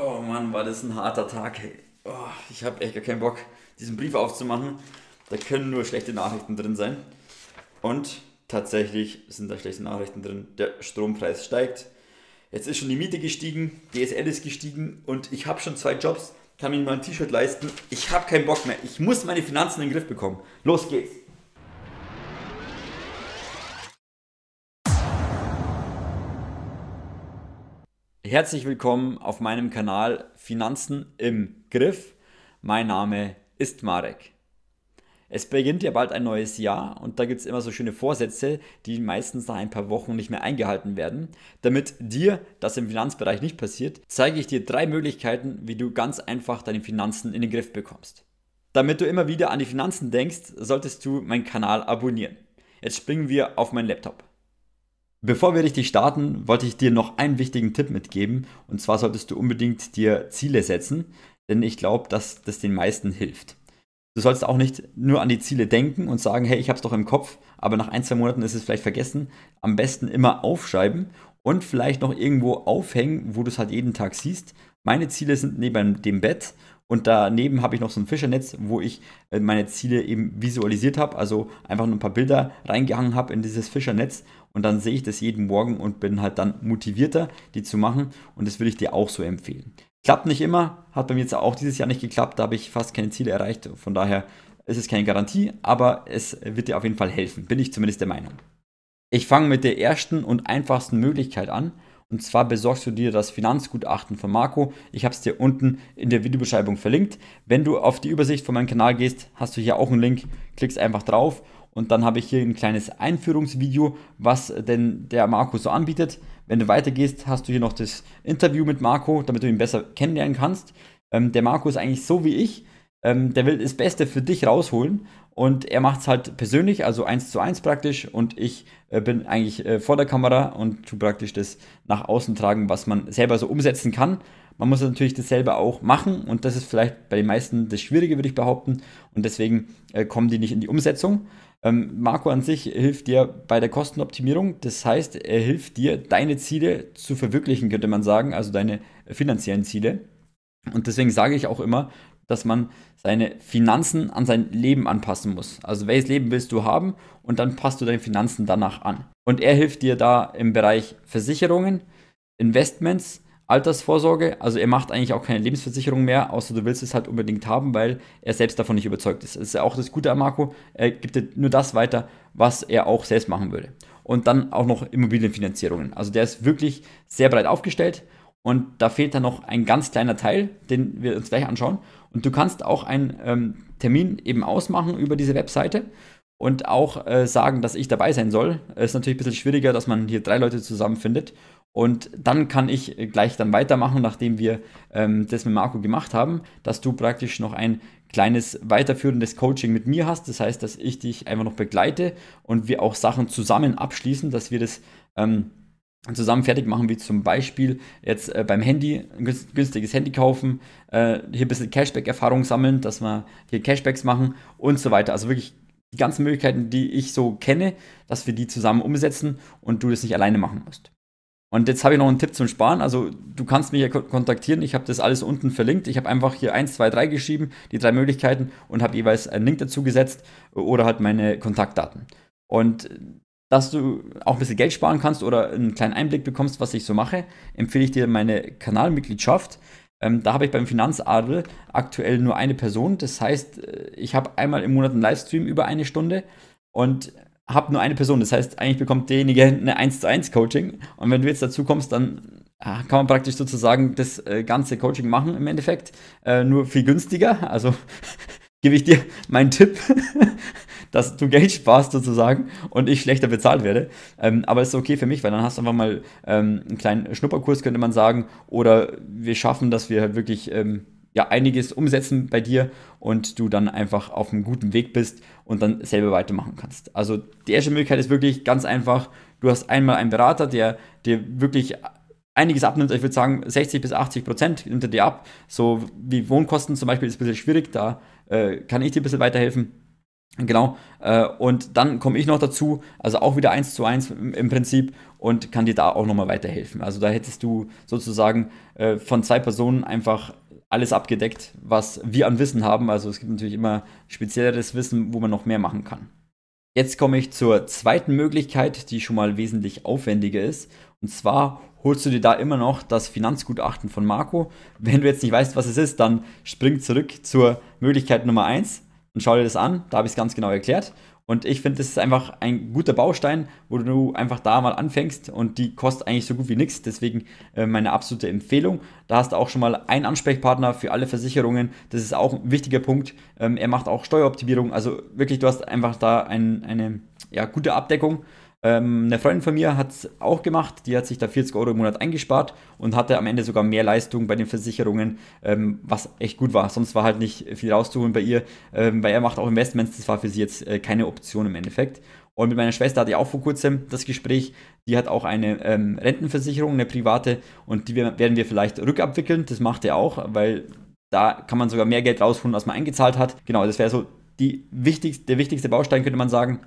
Oh Mann, war das ein harter Tag. Oh, ich habe echt gar keinen Bock, diesen Brief aufzumachen. Da können nur schlechte Nachrichten drin sein. Und tatsächlich sind da schlechte Nachrichten drin. Der Strompreis steigt. Jetzt ist schon die Miete gestiegen, DSL ist gestiegen und ich habe schon zwei Jobs, kann mir mal ein T-Shirt leisten. Ich habe keinen Bock mehr. Ich muss meine Finanzen in den Griff bekommen. Los geht's. Herzlich willkommen auf meinem Kanal Finanzen im Griff. Mein Name ist Marek. Es beginnt ja bald ein neues Jahr und da gibt es immer so schöne Vorsätze, die meistens nach ein paar Wochen nicht mehr eingehalten werden. Damit dir das im Finanzbereich nicht passiert, zeige ich dir drei Möglichkeiten, wie du ganz einfach deine Finanzen in den Griff bekommst. Damit du immer wieder an die Finanzen denkst, solltest du meinen Kanal abonnieren. Jetzt springen wir auf meinen Laptop. Bevor wir richtig starten, wollte ich dir noch einen wichtigen Tipp mitgeben. Und zwar solltest du unbedingt dir Ziele setzen, denn ich glaube, dass das den meisten hilft. Du sollst auch nicht nur an die Ziele denken und sagen, hey, ich habe es doch im Kopf, aber nach ein, zwei Monaten ist es vielleicht vergessen. Am besten immer aufschreiben und vielleicht noch irgendwo aufhängen, wo du es halt jeden Tag siehst. Meine Ziele sind neben dem Bett und daneben habe ich noch so ein Fischernetz, wo ich äh, meine Ziele eben visualisiert habe, also einfach nur ein paar Bilder reingehangen habe in dieses Fischernetz und dann sehe ich das jeden Morgen und bin halt dann motivierter, die zu machen und das würde ich dir auch so empfehlen. Klappt nicht immer, hat bei mir jetzt auch dieses Jahr nicht geklappt, da habe ich fast keine Ziele erreicht, von daher ist es keine Garantie, aber es wird dir auf jeden Fall helfen, bin ich zumindest der Meinung. Ich fange mit der ersten und einfachsten Möglichkeit an und zwar besorgst du dir das Finanzgutachten von Marco. Ich habe es dir unten in der Videobeschreibung verlinkt. Wenn du auf die Übersicht von meinem Kanal gehst, hast du hier auch einen Link. Klickst einfach drauf und dann habe ich hier ein kleines Einführungsvideo, was denn der Marco so anbietet. Wenn du weitergehst, hast du hier noch das Interview mit Marco, damit du ihn besser kennenlernen kannst. Ähm, der Marco ist eigentlich so wie ich. Ähm, der will das Beste für dich rausholen und er macht es halt persönlich, also eins zu eins praktisch und ich äh, bin eigentlich äh, vor der Kamera und tu praktisch das nach außen tragen, was man selber so umsetzen kann. Man muss natürlich das selber auch machen und das ist vielleicht bei den meisten das Schwierige, würde ich behaupten und deswegen äh, kommen die nicht in die Umsetzung. Ähm, Marco an sich hilft dir bei der Kostenoptimierung, das heißt, er hilft dir, deine Ziele zu verwirklichen, könnte man sagen, also deine äh, finanziellen Ziele. Und deswegen sage ich auch immer, dass man seine Finanzen an sein Leben anpassen muss. Also welches Leben willst du haben und dann passt du deine Finanzen danach an. Und er hilft dir da im Bereich Versicherungen, Investments, Altersvorsorge. Also er macht eigentlich auch keine Lebensversicherung mehr, außer du willst es halt unbedingt haben, weil er selbst davon nicht überzeugt ist. Das ist ja auch das Gute an Marco. Er gibt dir nur das weiter, was er auch selbst machen würde. Und dann auch noch Immobilienfinanzierungen. Also der ist wirklich sehr breit aufgestellt und da fehlt dann noch ein ganz kleiner Teil, den wir uns gleich anschauen. Und du kannst auch einen ähm, Termin eben ausmachen über diese Webseite und auch äh, sagen, dass ich dabei sein soll. Ist natürlich ein bisschen schwieriger, dass man hier drei Leute zusammenfindet. Und dann kann ich äh, gleich dann weitermachen, nachdem wir ähm, das mit Marco gemacht haben, dass du praktisch noch ein kleines weiterführendes Coaching mit mir hast. Das heißt, dass ich dich einfach noch begleite und wir auch Sachen zusammen abschließen, dass wir das ähm, zusammen fertig machen, wie zum Beispiel jetzt äh, beim Handy, ein günstiges Handy kaufen, äh, hier ein bisschen Cashback-Erfahrung sammeln, dass wir hier Cashbacks machen und so weiter. Also wirklich die ganzen Möglichkeiten, die ich so kenne, dass wir die zusammen umsetzen und du das nicht alleine machen musst. Und jetzt habe ich noch einen Tipp zum Sparen. Also du kannst mich ja kontaktieren. Ich habe das alles unten verlinkt. Ich habe einfach hier 1, 2, 3 geschrieben, die drei Möglichkeiten und habe jeweils einen Link dazu gesetzt oder halt meine Kontaktdaten. Und dass du auch ein bisschen Geld sparen kannst oder einen kleinen Einblick bekommst, was ich so mache, empfehle ich dir meine Kanalmitgliedschaft. Ähm, da habe ich beim Finanzadel aktuell nur eine Person. Das heißt, äh, ich habe einmal im Monat einen Livestream über eine Stunde und habe nur eine Person. Das heißt, eigentlich bekommt derjenige eine 1 zu 1 Coaching. Und wenn du jetzt dazu kommst, dann ah, kann man praktisch sozusagen das äh, ganze Coaching machen im Endeffekt, äh, nur viel günstiger. Also gebe ich dir meinen Tipp, dass du Geld sparst sozusagen und ich schlechter bezahlt werde. Ähm, aber es ist okay für mich, weil dann hast du einfach mal ähm, einen kleinen Schnupperkurs, könnte man sagen. Oder wir schaffen, dass wir halt wirklich ähm, ja, einiges umsetzen bei dir und du dann einfach auf einem guten Weg bist und dann selber weitermachen kannst. Also die erste Möglichkeit ist wirklich ganz einfach. Du hast einmal einen Berater, der dir wirklich einiges abnimmt. Ich würde sagen, 60 bis 80 Prozent nimmt er dir ab. So wie Wohnkosten zum Beispiel ist ein bisschen schwierig, da äh, kann ich dir ein bisschen weiterhelfen? Genau. Äh, und dann komme ich noch dazu, also auch wieder eins zu eins im, im Prinzip und kann dir da auch nochmal weiterhelfen. Also da hättest du sozusagen äh, von zwei Personen einfach alles abgedeckt, was wir an Wissen haben. Also es gibt natürlich immer spezielleres Wissen, wo man noch mehr machen kann. Jetzt komme ich zur zweiten Möglichkeit, die schon mal wesentlich aufwendiger ist. Und zwar holst du dir da immer noch das Finanzgutachten von Marco. Wenn du jetzt nicht weißt, was es ist, dann spring zurück zur Möglichkeit Nummer 1 und schau dir das an. Da habe ich es ganz genau erklärt. Und ich finde, das ist einfach ein guter Baustein, wo du einfach da mal anfängst und die kostet eigentlich so gut wie nichts. Deswegen äh, meine absolute Empfehlung. Da hast du auch schon mal einen Ansprechpartner für alle Versicherungen. Das ist auch ein wichtiger Punkt. Ähm, er macht auch Steueroptimierung. Also wirklich, du hast einfach da ein, eine ja, gute Abdeckung ähm, eine Freundin von mir hat es auch gemacht, die hat sich da 40 Euro im Monat eingespart und hatte am Ende sogar mehr Leistung bei den Versicherungen, ähm, was echt gut war. Sonst war halt nicht viel rauszuholen bei ihr, ähm, weil er macht auch Investments, das war für sie jetzt äh, keine Option im Endeffekt. Und mit meiner Schwester hatte ich auch vor kurzem das Gespräch. Die hat auch eine Rentenversicherung, eine private, und die werden wir vielleicht rückabwickeln. Das macht er auch, weil da kann man sogar mehr Geld rausholen, als man eingezahlt hat. Genau, das wäre so die wichtigste, der wichtigste Baustein, könnte man sagen.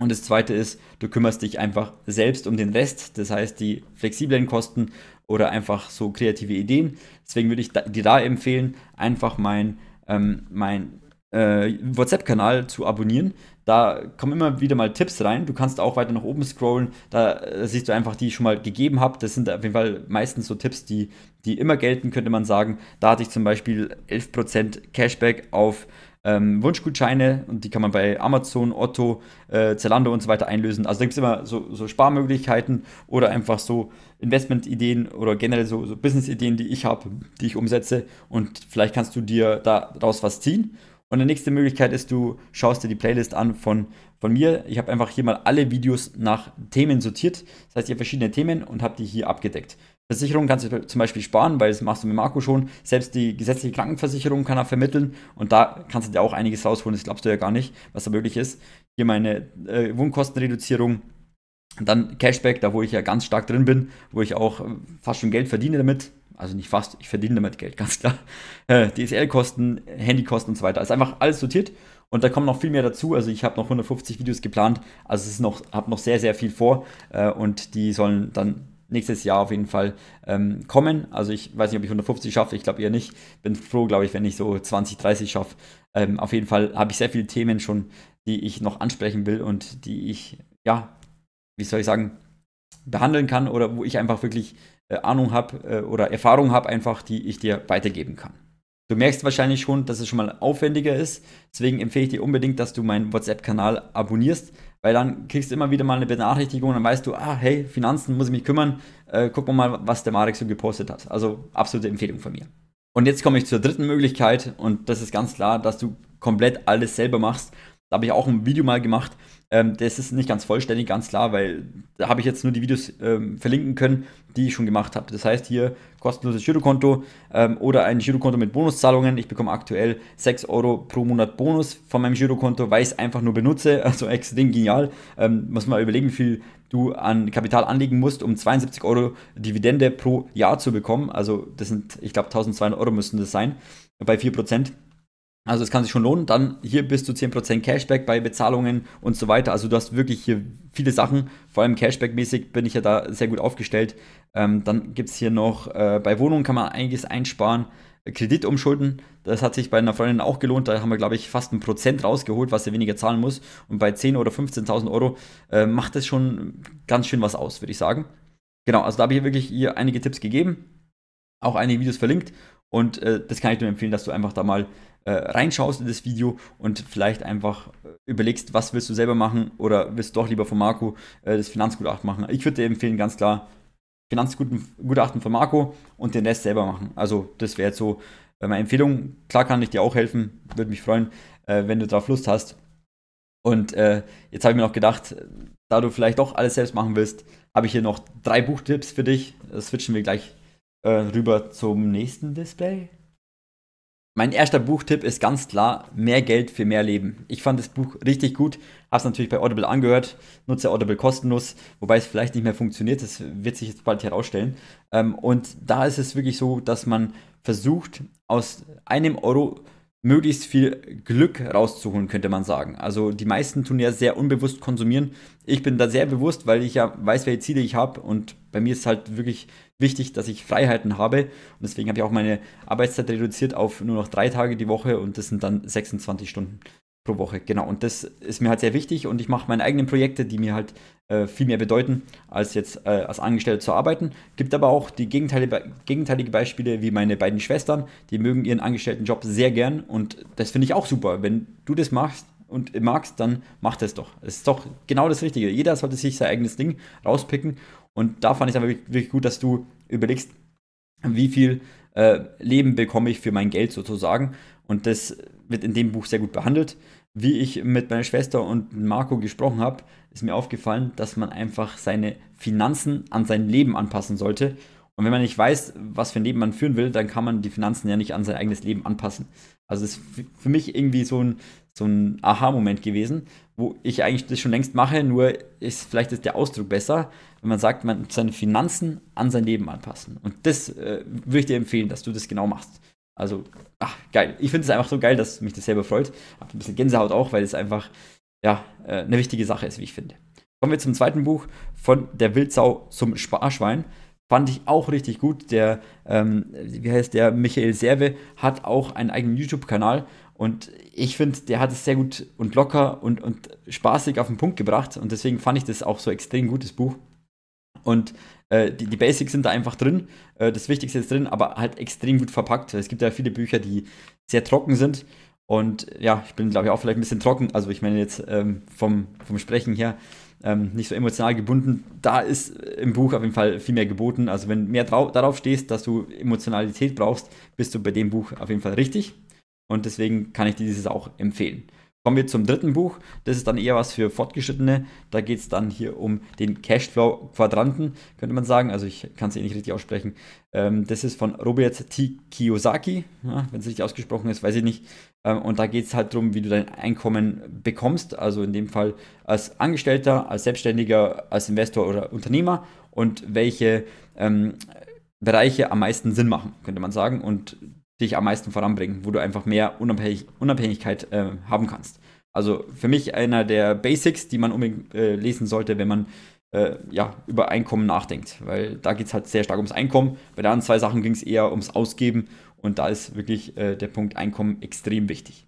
Und das zweite ist, du kümmerst dich einfach selbst um den Rest, das heißt die flexiblen Kosten oder einfach so kreative Ideen. Deswegen würde ich da, dir da empfehlen, einfach mein, ähm, mein äh, WhatsApp-Kanal zu abonnieren. Da kommen immer wieder mal Tipps rein. Du kannst auch weiter nach oben scrollen. Da äh, siehst du einfach, die ich schon mal gegeben habe. Das sind auf jeden Fall meistens so Tipps, die, die immer gelten, könnte man sagen. Da hatte ich zum Beispiel 11% Cashback auf ähm, Wunschgutscheine und die kann man bei Amazon, Otto, äh, Zalando und so weiter einlösen. Also da gibt es immer so, so, Sparmöglichkeiten oder einfach so Investmentideen oder generell so, so Businessideen, die ich habe, die ich umsetze und vielleicht kannst du dir da, daraus was ziehen. Und die nächste Möglichkeit ist, du schaust dir die Playlist an von, von mir. Ich habe einfach hier mal alle Videos nach Themen sortiert. Das heißt, ich habe verschiedene Themen und habe die hier abgedeckt. Versicherung kannst du zum Beispiel sparen, weil das machst du mit Marco schon. Selbst die gesetzliche Krankenversicherung kann er vermitteln und da kannst du dir auch einiges rausholen. Das glaubst du ja gar nicht, was da möglich ist. Hier meine äh, Wohnkostenreduzierung, dann Cashback, da wo ich ja ganz stark drin bin, wo ich auch äh, fast schon Geld verdiene damit. Also nicht fast, ich verdiene damit Geld, ganz klar. Äh, DSL-Kosten, Handykosten und so weiter. Ist also einfach alles sortiert und da kommt noch viel mehr dazu. Also ich habe noch 150 Videos geplant. Also es ist noch, habe noch sehr, sehr viel vor. Äh, und die sollen dann nächstes Jahr auf jeden Fall ähm, kommen. Also ich weiß nicht, ob ich 150 schaffe, ich glaube eher nicht. Bin froh, glaube ich, wenn ich so 20, 30 schaffe. Ähm, auf jeden Fall habe ich sehr viele Themen schon, die ich noch ansprechen will und die ich, ja, wie soll ich sagen, behandeln kann oder wo ich einfach wirklich äh, Ahnung habe äh, oder Erfahrung habe, einfach, die ich dir weitergeben kann. Du merkst wahrscheinlich schon, dass es schon mal aufwendiger ist. Deswegen empfehle ich dir unbedingt, dass du meinen WhatsApp-Kanal abonnierst weil dann kriegst du immer wieder mal eine Benachrichtigung und dann weißt du, ah, hey, Finanzen muss ich mich kümmern, äh, gucken mal, was der Marek so gepostet hat. Also absolute Empfehlung von mir. Und jetzt komme ich zur dritten Möglichkeit und das ist ganz klar, dass du komplett alles selber machst da habe ich auch ein Video mal gemacht. Ähm, das ist nicht ganz vollständig, ganz klar, weil da habe ich jetzt nur die Videos ähm, verlinken können, die ich schon gemacht habe. Das heißt hier kostenloses Girokonto ähm, oder ein Girokonto mit Bonuszahlungen. Ich bekomme aktuell 6 Euro pro Monat Bonus von meinem Girokonto, weil ich es einfach nur benutze. Also extrem genial. Ähm, muss mal überlegen, wie viel du an Kapital anlegen musst, um 72 Euro Dividende pro Jahr zu bekommen. Also das sind, ich glaube, 1200 Euro müssten das sein bei 4 also es kann sich schon lohnen. Dann hier bis zu 10% Cashback bei Bezahlungen und so weiter. Also du hast wirklich hier viele Sachen. Vor allem Cashback-mäßig bin ich ja da sehr gut aufgestellt. Ähm, dann gibt es hier noch, äh, bei Wohnungen kann man einiges einsparen. Kredit umschulden, das hat sich bei einer Freundin auch gelohnt. Da haben wir, glaube ich, fast ein Prozent rausgeholt, was sie weniger zahlen muss. Und bei 10.000 oder 15.000 Euro äh, macht das schon ganz schön was aus, würde ich sagen. Genau, also da habe ich wirklich ihr einige Tipps gegeben auch einige Videos verlinkt. Und äh, das kann ich nur empfehlen, dass du einfach da mal äh, reinschaust in das Video und vielleicht einfach äh, überlegst, was willst du selber machen oder willst du doch lieber von Marco äh, das Finanzgutachten machen. Ich würde dir empfehlen, ganz klar, Finanzgutachten von Marco und den Rest selber machen. Also das wäre jetzt so äh, meine Empfehlung. Klar kann ich dir auch helfen, würde mich freuen, äh, wenn du darauf Lust hast. Und jetzt habe ich mir noch gedacht, da du vielleicht doch alles selbst machen willst, habe ich hier noch drei Buchtipps für dich. Das switchen wir gleich äh, rüber zum nächsten Display. Mein erster Buchtipp ist ganz klar: Mehr Geld für mehr Leben. Ich fand das Buch richtig gut, habe es natürlich bei Audible angehört, nutze Audible kostenlos, wobei es vielleicht nicht mehr funktioniert, das wird sich jetzt bald herausstellen. Ähm, und da ist es wirklich so, dass man versucht, aus einem Euro möglichst viel Glück rauszuholen, könnte man sagen. Also die meisten tun ja sehr unbewusst konsumieren. Ich bin da sehr bewusst, weil ich ja weiß, welche Ziele ich habe und bei mir ist halt wirklich wichtig, dass ich Freiheiten habe und deswegen habe ich auch meine Arbeitszeit reduziert auf nur noch drei Tage die Woche und das sind dann 26 Stunden pro Woche. Genau, und das ist mir halt sehr wichtig und ich mache meine eigenen Projekte, die mir halt äh, viel mehr bedeuten, als jetzt äh, als Angestellter zu arbeiten. Gibt aber auch die gegenteilige, gegenteilige Beispiele, wie meine beiden Schwestern, die mögen ihren angestellten Job sehr gern und das finde ich auch super. Wenn du das machst und magst, dann mach das doch. Es ist doch genau das Richtige. Jeder sollte sich sein eigenes Ding rauspicken und da fand ich es aber wirklich gut, dass du überlegst, wie viel äh, Leben bekomme ich für mein Geld sozusagen und das wird in dem Buch sehr gut behandelt. Wie ich mit meiner Schwester und Marco gesprochen habe, ist mir aufgefallen, dass man einfach seine Finanzen an sein Leben anpassen sollte. Und wenn man nicht weiß, was für ein Leben man führen will, dann kann man die Finanzen ja nicht an sein eigenes Leben anpassen. Also das ist für mich irgendwie so ein, so ein Aha-Moment gewesen, wo ich eigentlich das schon längst mache, nur ist vielleicht ist der Ausdruck besser, wenn man sagt, man seine Finanzen an sein Leben anpassen. Und das äh, würde ich dir empfehlen, dass du das genau machst. Also, ach, geil. Ich finde es einfach so geil, dass mich das selber freut. Hab ein bisschen Gänsehaut auch, weil es einfach, ja, äh, eine wichtige Sache ist, wie ich finde. Kommen wir zum zweiten Buch, von der Wildsau zum Sparschwein. Fand ich auch richtig gut. Der, ähm, wie heißt der, Michael Serve hat auch einen eigenen YouTube-Kanal und ich finde, der hat es sehr gut und locker und, und spaßig auf den Punkt gebracht und deswegen fand ich das auch so extrem gutes Buch. Und äh, die, die, Basics sind da einfach drin. Äh, das Wichtigste ist drin, aber halt extrem gut verpackt. Es gibt ja viele Bücher, die sehr trocken sind. Und ja, ich bin, glaube ich, auch vielleicht ein bisschen trocken. Also ich meine jetzt ähm, vom, vom Sprechen her ähm, nicht so emotional gebunden. Da ist äh, im Buch auf jeden Fall viel mehr geboten. Also wenn mehr darauf stehst, dass du Emotionalität brauchst, bist du bei dem Buch auf jeden Fall richtig. Und deswegen kann ich dir dieses auch empfehlen. Kommen wir zum dritten Buch. Das ist dann eher was für Fortgeschrittene. Da geht es dann hier um den Cashflow-Quadranten, könnte man sagen. Also ich kann es eh nicht richtig aussprechen. Ähm, das ist von Robert T. Kiyosaki. Ja, Wenn es richtig ausgesprochen ist, weiß ich nicht. Ähm, und da geht es halt darum, wie du dein Einkommen bekommst. Also in dem Fall als Angestellter, als Selbstständiger, als Investor oder Unternehmer. Und welche ähm, Bereiche am meisten Sinn machen, könnte man sagen. Und dich am meisten voranbringen, wo du einfach mehr Unabhängig Unabhängigkeit äh, haben kannst. Also für mich einer der Basics, die man unbedingt äh, lesen sollte, wenn man äh, ja, über Einkommen nachdenkt. Weil da geht es halt sehr stark ums Einkommen. Bei den anderen zwei Sachen ging es eher ums Ausgeben. Und da ist wirklich äh, der Punkt Einkommen extrem wichtig.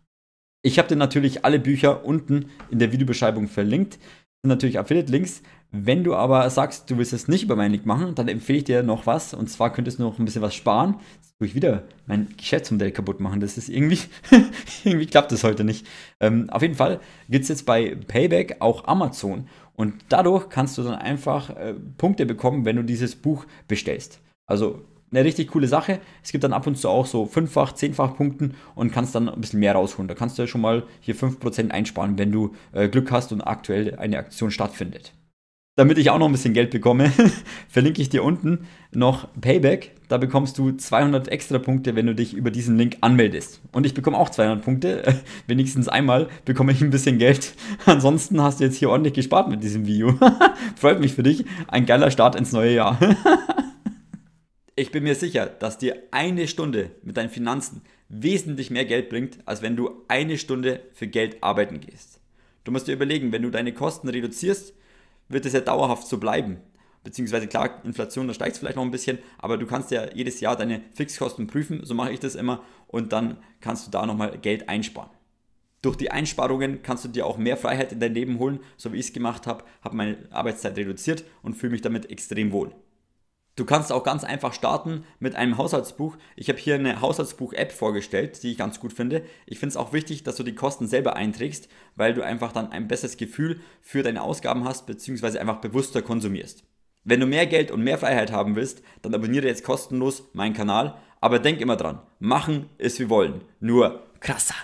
Ich habe dir natürlich alle Bücher unten in der Videobeschreibung verlinkt sind natürlich Affiliate-Links. Wenn du aber sagst, du willst es nicht über meinen Link machen, dann empfehle ich dir noch was. Und zwar könntest du noch ein bisschen was sparen. Jetzt tue ich wieder mein Geschäftsmodell kaputt machen. Das ist irgendwie, irgendwie klappt das heute nicht. Ähm, auf jeden Fall gibt es jetzt bei Payback auch Amazon. Und dadurch kannst du dann einfach äh, Punkte bekommen, wenn du dieses Buch bestellst. Also eine richtig coole Sache. Es gibt dann ab und zu auch so fünffach, zehnfach Punkten und kannst dann ein bisschen mehr rausholen. Da kannst du ja schon mal hier 5% einsparen, wenn du äh, Glück hast und aktuell eine Aktion stattfindet. Damit ich auch noch ein bisschen Geld bekomme, verlinke ich dir unten noch Payback. Da bekommst du 200 extra Punkte, wenn du dich über diesen Link anmeldest. Und ich bekomme auch 200 Punkte. wenigstens einmal bekomme ich ein bisschen Geld. Ansonsten hast du jetzt hier ordentlich gespart mit diesem Video. Freut mich für dich. Ein geiler Start ins neue Jahr. Ich bin mir sicher, dass dir eine Stunde mit deinen Finanzen wesentlich mehr Geld bringt, als wenn du eine Stunde für Geld arbeiten gehst. Du musst dir überlegen, wenn du deine Kosten reduzierst, wird es ja dauerhaft so bleiben. Beziehungsweise klar, Inflation, da steigt es vielleicht noch ein bisschen, aber du kannst ja jedes Jahr deine Fixkosten prüfen, so mache ich das immer, und dann kannst du da nochmal Geld einsparen. Durch die Einsparungen kannst du dir auch mehr Freiheit in dein Leben holen, so wie ich es gemacht habe, habe meine Arbeitszeit reduziert und fühle mich damit extrem wohl. Du kannst auch ganz einfach starten mit einem Haushaltsbuch. Ich habe hier eine Haushaltsbuch-App vorgestellt, die ich ganz gut finde. Ich finde es auch wichtig, dass du die Kosten selber einträgst, weil du einfach dann ein besseres Gefühl für deine Ausgaben hast, beziehungsweise einfach bewusster konsumierst. Wenn du mehr Geld und mehr Freiheit haben willst, dann abonniere jetzt kostenlos meinen Kanal. Aber denk immer dran, machen ist wie wollen, nur krasser.